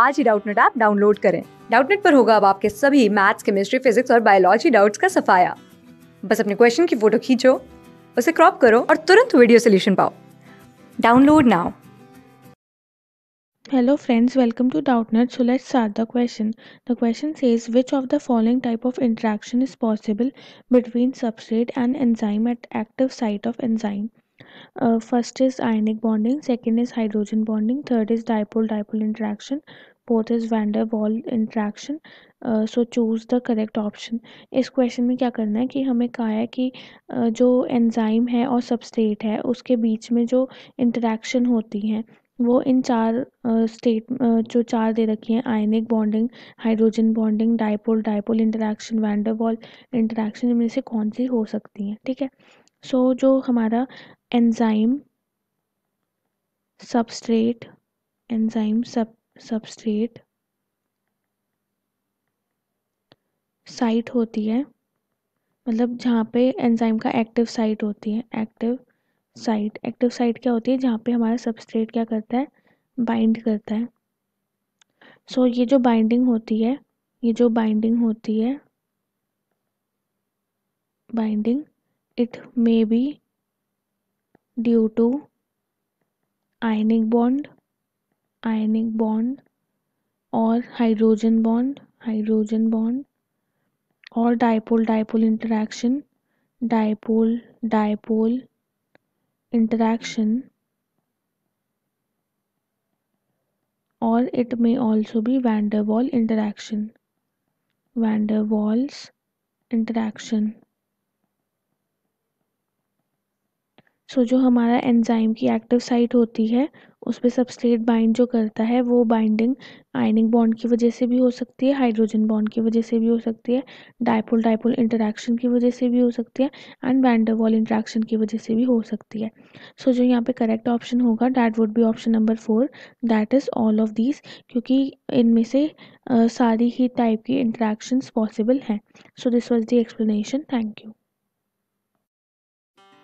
आज ही Doubtnet app download करें डाउटनेट पर होगा अब आपके सभी मैथ्स केमिस्ट्री फिजिक्स और बायोलॉजी डाउट्स का सफाया बस अपने क्वेश्चन की फोटो खींचो उसे क्रॉप करो और तुरंत वीडियो सोल्यूशन पाओ download now Hello friends, welcome to Doubtnut. So let's start the question. The question says which of the following type of interaction is possible between substrate and enzyme at active site of enzyme? First is ionic bonding second is hydrogen bonding third is is dipole interaction fourth is van der Waals interaction so choose the correct option इस question में क्या करना है कि हमें कहा है कि uh, जो एंजाइम है और सबस्टेट है उसके बीच में जो इंटरेक्शन होती हैं वो इन चार स्टेट uh, uh, जो चार दे रखी हैं ionic bonding hydrogen bonding dipole dipole interaction Waals interaction इनमें से कौन सी हो सकती हैं ठीक है सो so, जो हमारा एंजाइम सबस्ट्रेट एंजाइम सब सबस्ट्रेट साइट होती है मतलब जहाँ पे एंजाइम का एक्टिव साइट होती है एक्टिव साइट एक्टिव साइट क्या होती है जहाँ पे हमारा सबस्ट्रेट क्या करता है बाइंड करता है सो so, ये जो बाइंडिंग होती है ये जो बाइंडिंग होती है binding it may be due to ionic bond ionic bond or hydrogen bond hydrogen bond or dipole dipole interaction dipole dipole interaction or it may also be van der Waal interaction van der Waals interaction so जो हमारा enzyme की active site होती है उस पर substrate bind जो करता है वो बाइंडिंग आयनिक बॉन्ड की वजह से भी हो सकती है हाइड्रोजन बॉन्ड की वजह से भी हो सकती है डायपोल डायपोल इंटरेक्शन की वजह से भी हो सकती है एंड वॉल इंटरेक्शन की वजह से भी हो सकती है सो so, जो यहाँ पे करेक्ट ऑप्शन होगा that would be option number four that is all of these क्योंकि इनमें से uh, सारी ही टाइप की इंट्रैक्शन पॉसिबल हैं so this was the explanation thank you